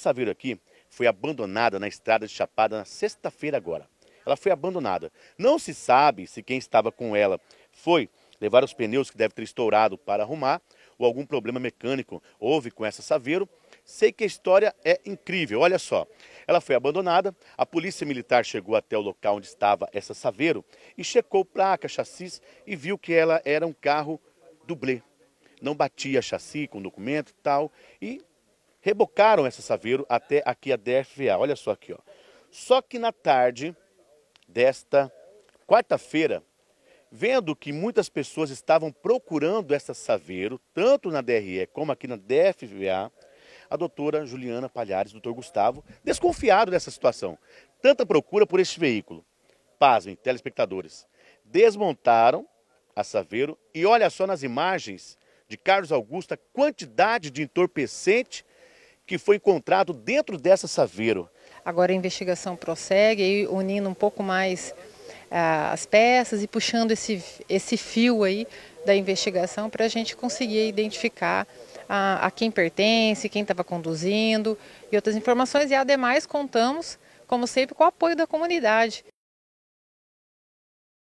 Essa vila aqui foi abandonada na estrada de Chapada na sexta-feira agora. Ela foi abandonada. Não se sabe se quem estava com ela foi levar os pneus que deve ter estourado para arrumar ou algum problema mecânico houve com essa Saveiro. Sei que a história é incrível, olha só. Ela foi abandonada, a polícia militar chegou até o local onde estava essa Saveiro e checou placa, chassis e viu que ela era um carro dublê. Não batia chassi com documento e tal e Rebocaram essa Saveiro até aqui a DFA. Olha só aqui, ó. Só que na tarde desta quarta-feira, vendo que muitas pessoas estavam procurando essa Saveiro, tanto na DRE como aqui na DFVA, a doutora Juliana Palhares, doutor Gustavo, desconfiado dessa situação. Tanta procura por este veículo. Pasmem, telespectadores. Desmontaram a Saveiro e olha só nas imagens de Carlos Augusto a quantidade de entorpecente que foi encontrado dentro dessa saveiro. Agora a investigação prossegue, unindo um pouco mais ah, as peças e puxando esse, esse fio aí da investigação para a gente conseguir identificar a, a quem pertence, quem estava conduzindo e outras informações. E ademais contamos, como sempre, com o apoio da comunidade.